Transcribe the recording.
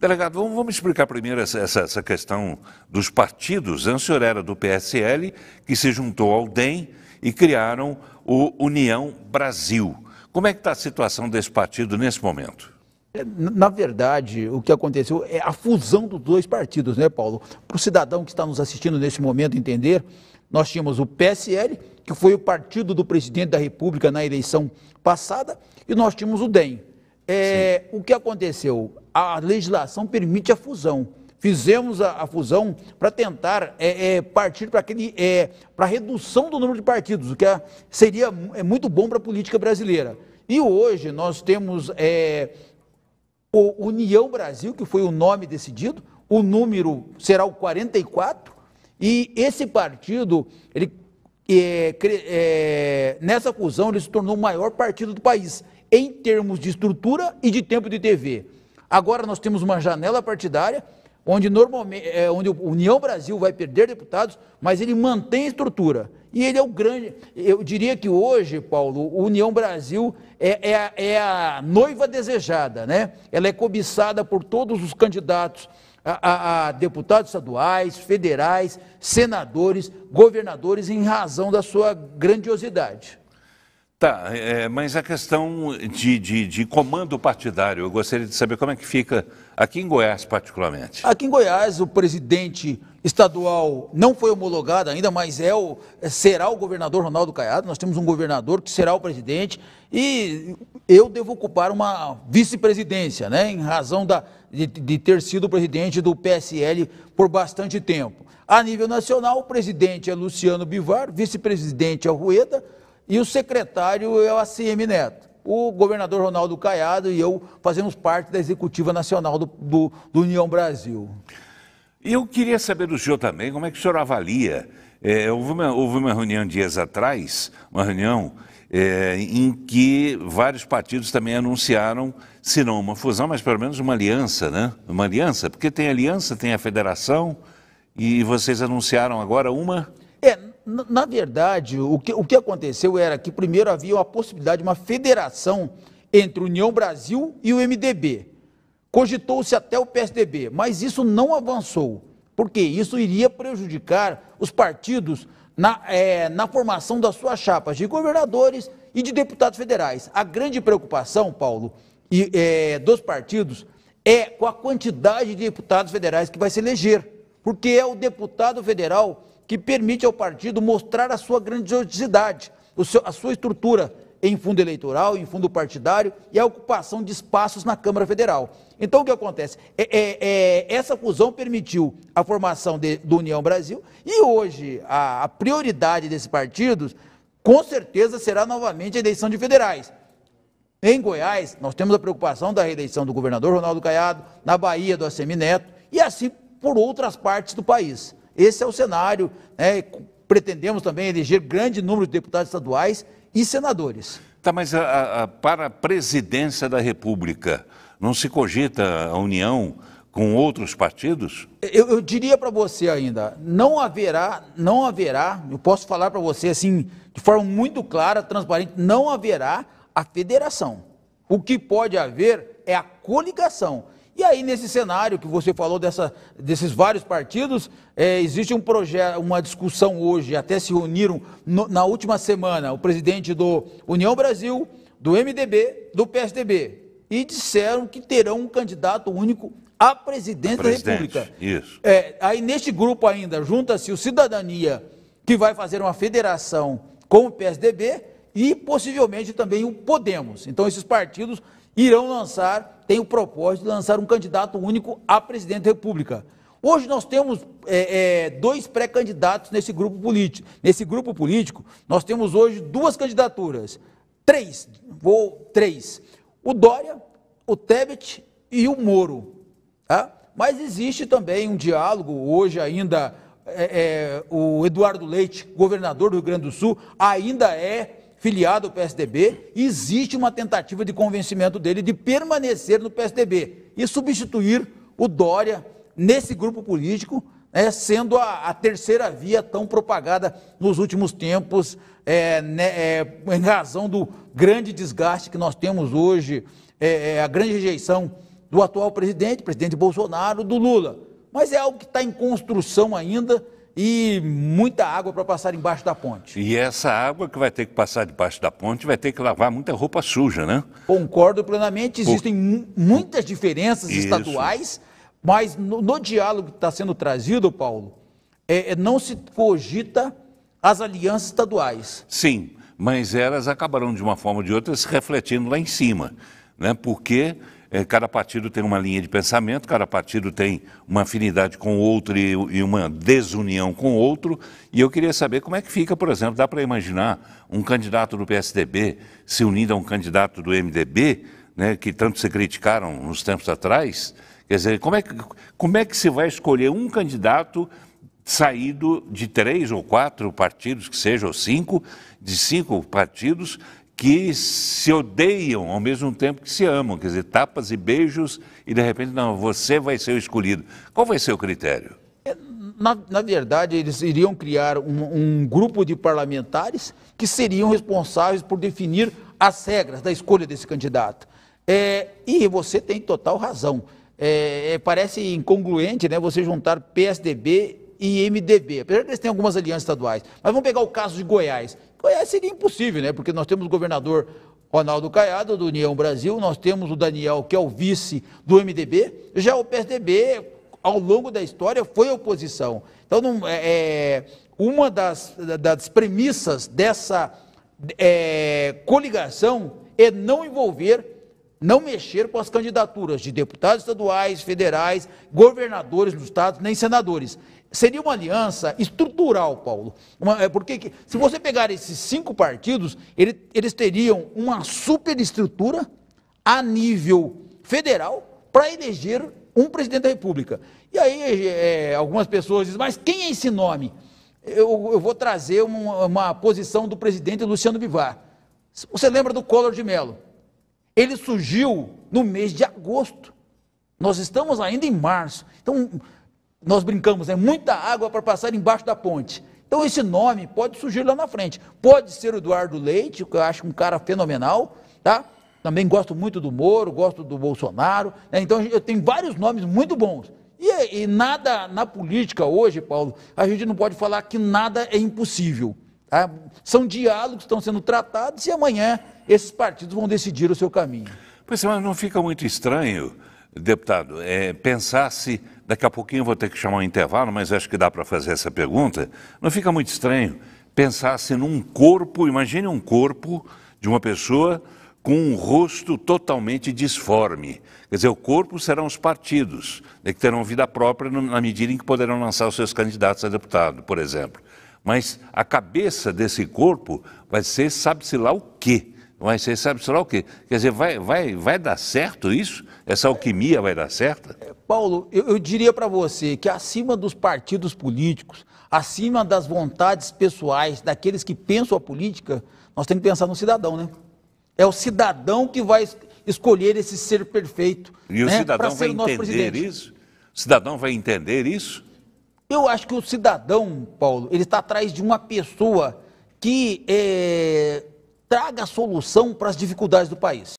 Delegado, vamos, vamos explicar primeiro essa, essa, essa, questão dos partidos. Antes o senhor era do PSL, que se juntou ao DEM e criaram o União Brasil. Como é que está a situação desse partido nesse momento? É, na verdade, o que aconteceu é a fusão dos dois partidos, né, Paulo? Para o cidadão que está nos assistindo nesse momento entender, nós tínhamos o PSL, que foi o partido do presidente da República na eleição passada, e nós tínhamos o DEM, é, o que aconteceu? A legislação permite a fusão. Fizemos a, a fusão para tentar é, é, partir para aquele é, para redução do número de partidos, o que é, seria é muito bom para a política brasileira. E hoje nós temos é, o União Brasil, que foi o nome decidido, o número será o 44, e esse partido, ele, nessa fusão, ele se tornou o maior partido do país em termos de estrutura e de tempo de TV. Agora nós temos uma janela partidária onde normalmente é, onde o União Brasil vai perder deputados, mas ele mantém a estrutura. E ele é o grande. Eu diria que hoje, Paulo, o União Brasil é, é, a, é a noiva desejada, né? Ela é cobiçada por todos os candidatos a, a, a, deputados estaduais, federais, senadores, governadores, em razão da sua grandiosidade. Tá, é, mas a questão de, de, de, comando partidário, eu gostaria de saber como é que fica aqui em Goiás, particularmente. Aqui em Goiás, o presidente estadual não foi homologado ainda, mas é o, é, será o governador Ronaldo Caiado. Nós temos um governador que será o presidente e eu devo ocupar uma vice-presidência, né, em razão da, de, de ter sido presidente do PSL por bastante tempo. A nível nacional, o presidente é Luciano Bivar, vice-presidente é Rueda e o secretário é o ACM Neto. O governador Ronaldo Caiado e eu fazemos parte da executiva nacional do, do, do União Brasil. E eu queria saber do senhor também, como é que o senhor avalia? É, houve, uma, houve uma reunião dias atrás, uma reunião é, em que vários partidos também anunciaram, se não uma fusão, mas pelo menos uma aliança, né? Uma aliança, porque tem aliança, tem a federação, e vocês anunciaram agora uma na, verdade, o que, o que aconteceu era que primeiro havia uma possibilidade de uma federação entre União Brasil e o MDB. Cogitou-se até o PSDB, mas isso não avançou, porque isso iria prejudicar os partidos na, é, na formação das suas chapas de governadores e de deputados federais. A grande preocupação, Paulo, e, é, dos partidos é com a quantidade de deputados federais que vai se eleger, porque é o deputado federal que permite ao partido mostrar a sua grandiosidade, a sua estrutura em fundo eleitoral, em fundo partidário e a ocupação de espaços na Câmara Federal. Então o que acontece? É, é, é, essa fusão permitiu a formação de, do União Brasil e hoje a, a prioridade desse partido, com certeza será novamente a eleição de federais. Em Goiás, nós temos a preocupação da reeleição do governador Ronaldo Caiado, na Bahia, do ACM Neto, e assim por outras partes do país. Esse é o cenário. Né? Pretendemos também eleger grande número de deputados estaduais e senadores. Tá, mas a, a, para a presidência da República, não se cogita a união com outros partidos? Eu, eu diria para você ainda, não haverá, não haverá, eu posso falar para você assim, de forma muito clara, transparente, não haverá a federação. O que pode haver é a coligação. E aí, nesse cenário que você falou dessa, desses vários partidos, é, existe um projeto, uma discussão hoje, até se reuniram no, na última semana o presidente do União Brasil, do MDB, do PSDB. E disseram que terão um candidato único a presidente, da República. Isso. É, aí, neste grupo ainda, junta-se o Cidadania, que vai fazer uma federação com o PSDB e possivelmente também o Podemos. Então, esses partidos irão lançar tem o propósito de lançar um candidato único a presidente da República. Hoje nós temos é, é, dois pré-candidatos nesse grupo político. Nesse grupo político, nós temos hoje duas candidaturas. Três, vou três. O Dória, o Tebet e o Moro. Tá? Mas existe também um diálogo, hoje ainda é, é o Eduardo Leite, governador do Rio Grande do Sul, ainda é filiado ao PSDB, existe uma tentativa de convencimento dele de permanecer no PSDB e substituir o Dória nesse grupo político, né, sendo a, a, terceira via tão propagada nos últimos tempos, é, né, é, em razão do grande desgaste que nós temos hoje, é, é a grande rejeição do atual presidente, presidente Bolsonaro, do Lula. Mas é algo que está em construção ainda e muita água para passar embaixo da ponte. E essa água que vai ter que passar debaixo da ponte vai ter que lavar muita roupa suja, né? Concordo plenamente. Existem Por... muitas diferenças Isso. mas no, no diálogo que está sendo trazido, Paulo, é, é, não se cogita as alianças estaduais. Sim, mas elas acabarão de uma forma ou de outra se refletindo lá em cima, né? Porque é, cada partido tem uma linha de pensamento, cada partido tem uma afinidade com o outro e, e uma desunião com o outro. E eu queria saber como é que fica, por exemplo, dá para imaginar um candidato do PSDB se unindo a um candidato do MDB, né, que tanto se criticaram nos tempos atrás? Quer dizer, como é, que, como é que se vai escolher um candidato saído de três ou quatro partidos, que seja, ou cinco, de cinco partidos, que se odeiam ao mesmo tempo que se amam, quer dizer, tapas e beijos, e de repente, não, você vai ser o escolhido. Qual vai ser o critério? É, na, na verdade, eles iriam criar um, um grupo de parlamentares que seriam responsáveis por definir as regras da escolha desse candidato. É, e você tem total razão. É, é parece incongruente né, você juntar PSDB e MDB, apesar que eles têm algumas alianças estaduais. Mas vamos pegar o caso de Goiás. Goiás seria impossível, né? Porque nós temos o governador Ronaldo Caiado, do União Brasil, nós temos o Daniel, que é o vice do MDB, já o PSDB, ao longo da história, foi oposição. Então, não, é, é, uma das, das premissas dessa é, coligação é não envolver não mexer com as candidaturas de deputados estaduais, federais, governadores dos estados, nem senadores. Seria uma aliança estrutural, Paulo. Uma, é, porque se você pegar esses cinco partidos, ele, eles teriam uma superestrutura a nível federal para eleger um presidente da República. E aí é, algumas pessoas dizem, mas quem é esse nome? Eu, eu vou trazer uma, uma posição do presidente Luciano Bivar. Você lembra do Collor de Mello? ele surgiu no mês de agosto. Nós estamos ainda em março. Então, nós brincamos, é muita água para passar embaixo da ponte. Então, esse nome pode surgir lá na frente. Pode ser o Eduardo Leite, que eu acho um cara fenomenal, tá? Também gosto muito do Moro, gosto do Bolsonaro. Né? Então, eu tenho vários nomes muito bons. E, e nada na política hoje, Paulo, a gente não pode falar que nada é impossível. Ah, são diálogos que estão sendo tratados e amanhã esses partidos vão decidir o seu caminho. Pois é, mas não fica muito estranho, deputado, é, pensar se. Daqui a pouquinho vou ter que chamar um intervalo, mas acho que dá para fazer essa pergunta. Não fica muito estranho pensar se num corpo, imagine um corpo de uma pessoa com um rosto totalmente disforme. Quer dizer, o corpo serão os partidos, né, que terão vida própria na medida em que poderão lançar os seus candidatos a deputado, por exemplo. Mas a cabeça desse corpo vai ser sabe-se lá o quê? Vai ser sabe-se lá o quê? Quer dizer, vai, vai, vai dar certo isso? Essa alquimia vai dar certo? É, Paulo, eu, eu diria para você que acima dos partidos políticos, acima das vontades pessoais daqueles que pensam a política, nós temos que pensar no cidadão, né? É o cidadão que vai escolher esse ser perfeito. E né? o cidadão vai entender presidente. isso? O cidadão vai entender isso? Eu acho que o cidadão, Paulo, ele está atrás de uma pessoa que é, traga solução para as dificuldades do país.